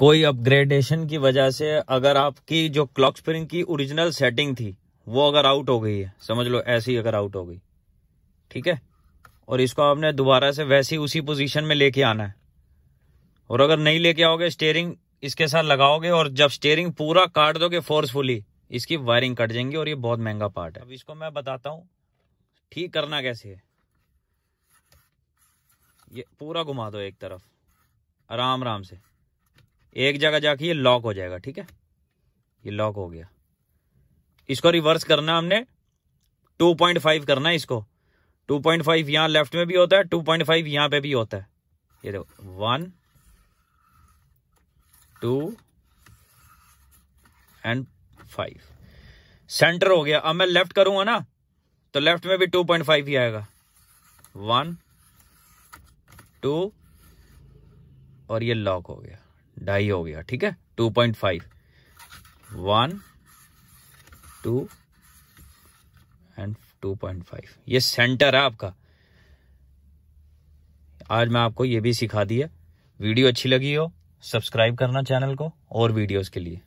कोई अपग्रेडेशन की वजह से अगर आपकी जो क्लॉक स्प्रिंग की ओरिजिनल सेटिंग थी वो अगर आउट हो गई है समझ लो ऐसी अगर आउट हो गई ठीक है और इसको आपने दोबारा से वैसी उसी पोजीशन में लेके आना है और अगर नहीं लेके आओगे स्टेयरिंग इसके साथ लगाओगे और जब स्टेयरिंग पूरा काट दोगे फोर्सफुली इसकी वायरिंग कट जाएंगी और ये बहुत महंगा पार्ट है अब इसको मैं बताता हूँ ठीक करना कैसे है ये पूरा घुमा दो एक तरफ आराम आराम से एक जगह जाके ये लॉक हो जाएगा ठीक है ये लॉक हो गया इसको रिवर्स करना हमने 2.5 करना है इसको 2.5 पॉइंट फाइव लेफ्ट में भी होता है 2.5 पॉइंट फाइव पर भी होता है ये देखो one two and five centre हो गया अब मैं लेफ्ट करूंगा ना तो लेफ्ट में भी 2.5 ही आएगा वन टू और ये लॉक हो गया ढाई हो गया ठीक है two point five one two and two point five ये सेंटर है आपका आज मैं आपको ये भी सिखा दिया वीडियो अच्छी लगी हो सब्सक्राइब करना चैनल को और वीडियोस के लिए